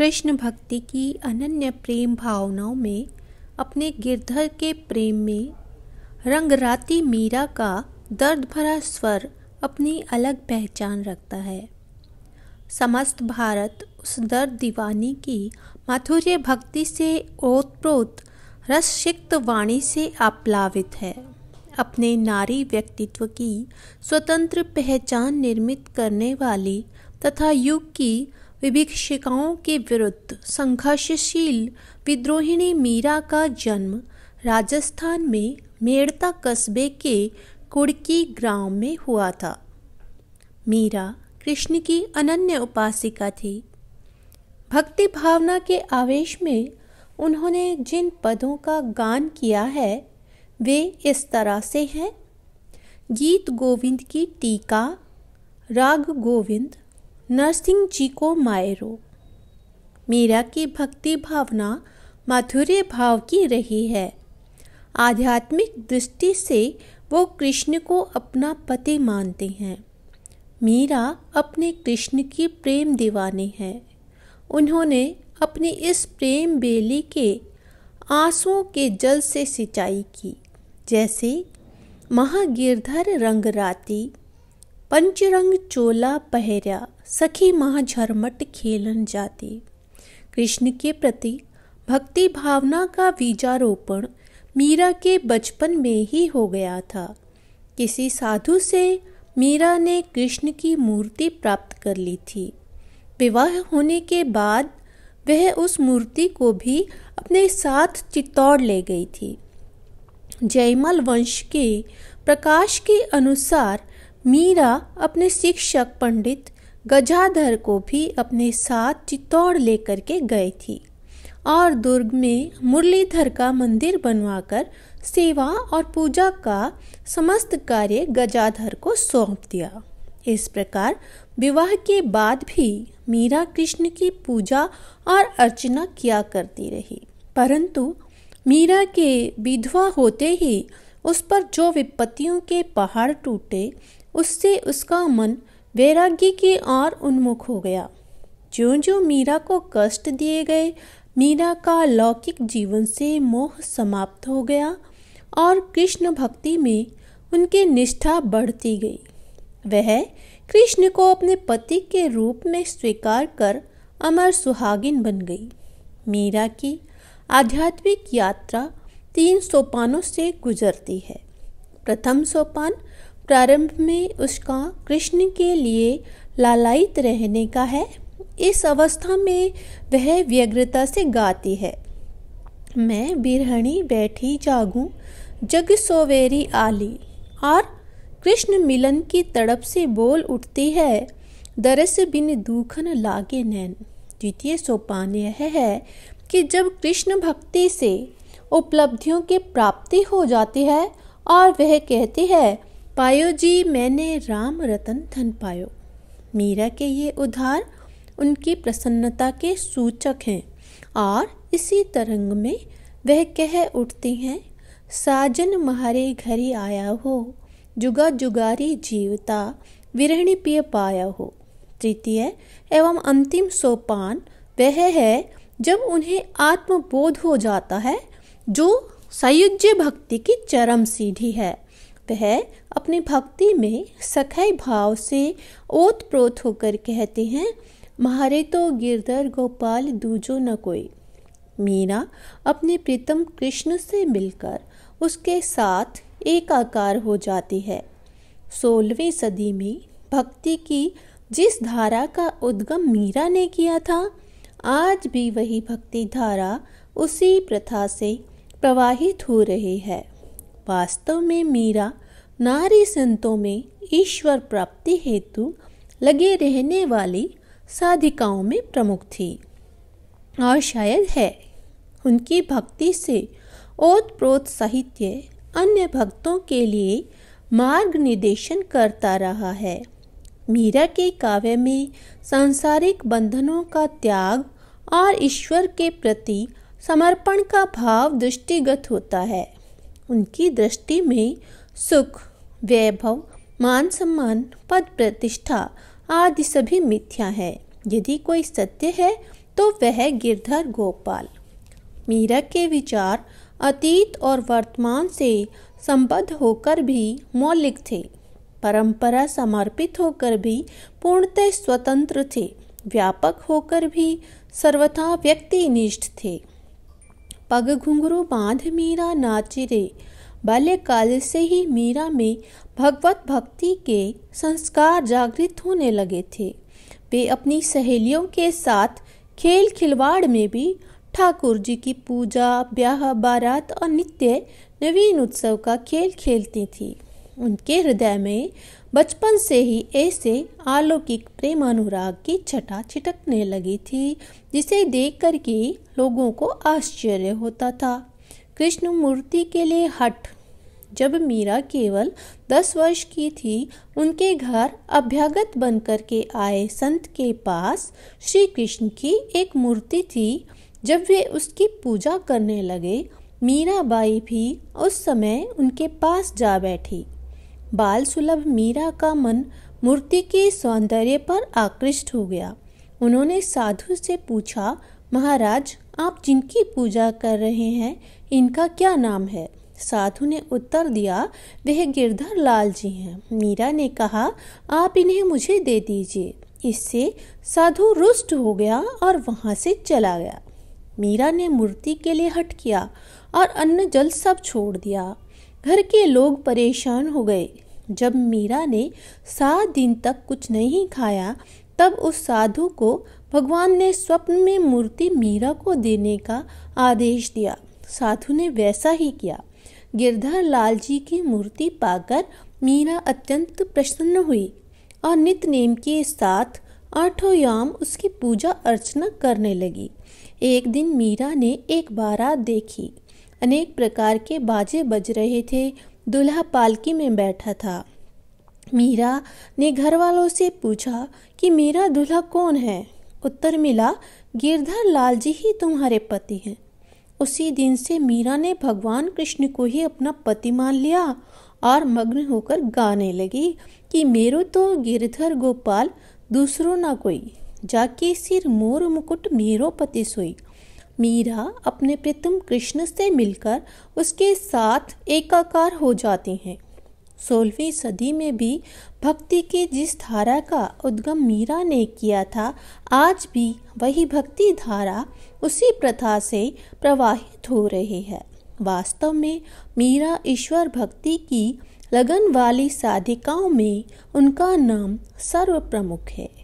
कृष्ण भक्ति की अनन्य प्रेम भावनाओं में अपने गिरधर के प्रेम में रंगराती मीरा का दर्द भरा स्वर अपनी अलग पहचान रखता है समस्त भारत उस दर्द दीवानी की माधुर्य भक्ति से ओतप्रोत रससिक्त वाणी से आप्लावित है अपने नारी व्यक्तित्व की स्वतंत्र पहचान निर्मित करने वाली तथा युग की विभिक्षिकाओं के विरुद्ध संघर्षशील विद्रोहिणी मीरा का जन्म राजस्थान में मेड़ता कस्बे के कुड़की ग्राम में हुआ था मीरा कृष्ण की अनन्य उपासिका थी भक्ति भावना के आवेश में उन्होंने जिन पदों का गान किया है वे इस तरह से हैं गीत गोविंद की टीका राग गोविंद नरसिंह जी को मायरो मीरा की भक्ति भावना माधुर्य भाव की रही है आध्यात्मिक दृष्टि से वो कृष्ण को अपना पति मानते हैं मीरा अपने कृष्ण की प्रेम दीवाने हैं उन्होंने अपनी इस प्रेम बेली के आंसुओं के जल से सिंचाई की जैसे महागिरधर रंगराती पंचरंग चोला पहरा सखी माँ झरमट खेलन जाती कृष्ण के प्रति भक्ति भावना का बीजारोपण मीरा के बचपन में ही हो गया था किसी साधु से मीरा ने कृष्ण की मूर्ति प्राप्त कर ली थी विवाह होने के बाद वह उस मूर्ति को भी अपने साथ चित्तौड़ ले गई थी जयमल वंश के प्रकाश के अनुसार मीरा अपने शिक्षक पंडित गजाधर को भी अपने साथ चित्तौड़ लेकर के गए थी और दुर्ग में मुरलीधर का मंदिर बनवाकर सेवा और पूजा का समस्त कार्य गजाधर को सौंप दिया इस प्रकार विवाह के बाद भी मीरा कृष्ण की पूजा और अर्चना किया करती रही परंतु मीरा के विधवा होते ही उस पर जो विपत्तियों के पहाड़ टूटे उससे उसका मन वैराग्य की ओर उन्मुख हो गया जो जो मीरा को कष्ट दिए गए मीरा का लौकिक जीवन से मोह समाप्त हो गया और कृष्ण भक्ति में उनकी निष्ठा बढ़ती गई वह कृष्ण को अपने पति के रूप में स्वीकार कर अमर सुहागिन बन गई मीरा की आध्यात्मिक यात्रा तीन सोपानों से गुजरती है प्रथम सोपान प्रारंभ में उसका कृष्ण के लिए लालायित रहने का है इस अवस्था में वह व्यग्रता से गाती है मैं बिरहणी बैठी जागूं जग सोवेरी आली और कृष्ण मिलन की तड़प से बोल उठती है दरस बिन दूखन लागे नैन द्वितीय सोपान यह है कि जब कृष्ण भक्ति से उपलब्धियों की प्राप्ति हो जाती है और वह कहती है पायो जी मैंने राम रतन धन पायो मीरा के ये उधार उनकी प्रसन्नता के सूचक हैं और इसी तरंग में वह कह उठती हैं साजन महारे घरी आया हो जुगा जुगारी जीवता विरहणी पिय पाया हो तृतीय एवं अंतिम सोपान वह है जब उन्हें आत्मबोध हो जाता है जो सयुज्य भक्ति की चरम सीढ़ी है वह अपनी भक्ति में सखय भाव से ओत प्रोत होकर कहते हैं महारे तो गिरधर गोपाल दूजो न कोई मीरा अपने प्रीतम कृष्ण से मिलकर उसके साथ एक आकार हो जाती है सोलहवीं सदी में भक्ति की जिस धारा का उद्गम मीरा ने किया था आज भी वही भक्ति धारा उसी प्रथा से प्रवाहित हो रही है वास्तव में मीरा नारी संतों में ईश्वर प्राप्ति हेतु लगे रहने वाली साधिकाओं में प्रमुख थी और शायद है उनकी भक्ति से ओत प्रोत साहित्य अन्य भक्तों के लिए मार्ग निर्देशन करता रहा है मीरा के काव्य में सांसारिक बंधनों का त्याग और ईश्वर के प्रति समर्पण का भाव दृष्टिगत होता है उनकी दृष्टि में सुख वैभव मान सम्मान पद प्रतिष्ठा आदि सभी मिथ्या है यदि कोई सत्य है तो वह गिरधर गोपाल मीरा के विचार अतीत और वर्तमान से संबद्ध होकर भी मौलिक थे परंपरा समर्पित होकर भी पूर्णतः स्वतंत्र थे व्यापक होकर भी सर्वथा व्यक्तिनिष्ठ थे पग घुंघरू बांध मीरा नाचे रे बाल्यकाल से ही मीरा में भगवत भक्ति के संस्कार जागृत होने लगे थे वे अपनी सहेलियों के साथ खेल खिलवाड़ में भी ठाकुर जी की पूजा ब्याह बारात और नित्य नवीन उत्सव का खेल खेलती थी उनके हृदय में बचपन से ही ऐसे अलौकिक प्रेम अनुराग की छटा छिटकने लगी थी जिसे देख कर के लोगों को आश्चर्य होता था कृष्ण मूर्ति के लिए हट जब मीरा केवल दस वर्ष की थी उनके घर अभ्यागत बनकर के आए संत के पास श्री कृष्ण की एक मूर्ति थी जब वे उसकी पूजा करने लगे मीरा बाई भी उस समय उनके पास जा बैठी बाल सुलभ मीरा का मन मूर्ति के सौंदर्य पर आकृष्ट हो गया उन्होंने साधु से पूछा महाराज आप जिनकी पूजा कर रहे हैं इनका क्या नाम है साधु ने उत्तर दिया वह गिरधर लाल जी हैं मीरा ने कहा आप इन्हें मुझे दे दीजिए इससे साधु रुष्ट हो गया और वहाँ से चला गया मीरा ने मूर्ति के लिए हट किया और अन्न जल सब छोड़ दिया घर के लोग परेशान हो गए जब मीरा ने सात दिन तक कुछ नहीं खाया तब उस साधु को भगवान ने स्वप्न में मूर्ति मीरा को देने का आदेश दिया साधु ने वैसा ही किया गिरधर लाल जी की मूर्ति पाकर मीरा अत्यंत प्रसन्न हुई और नित नेम के साथ आठों याम उसकी पूजा अर्चना करने लगी एक दिन मीरा ने एक बारात देखी अनेक प्रकार के बाजे बज रहे थे दूल्हा पालकी में बैठा था मीरा ने घर वालों से पूछा कि मेरा दूल्हा कौन है उत्तर मिला गिरधर लाल जी ही तुम्हारे पति हैं उसी दिन से मीरा ने भगवान कृष्ण को ही अपना पति मान लिया और मग्न होकर गाने लगी कि मेरो तो गिरधर गोपाल दूसरो ना कोई जाके सिर मोर मुकुट मेरो पति सोई मीरा अपने प्रीतम कृष्ण से मिलकर उसके साथ एकाकार हो जाती हैं सोलहवीं सदी में भी भक्ति की जिस धारा का उद्गम मीरा ने किया था आज भी वही भक्ति धारा उसी प्रथा से प्रवाहित हो रही है वास्तव में मीरा ईश्वर भक्ति की लगन वाली साधिकाओं में उनका नाम सर्वप्रमुख है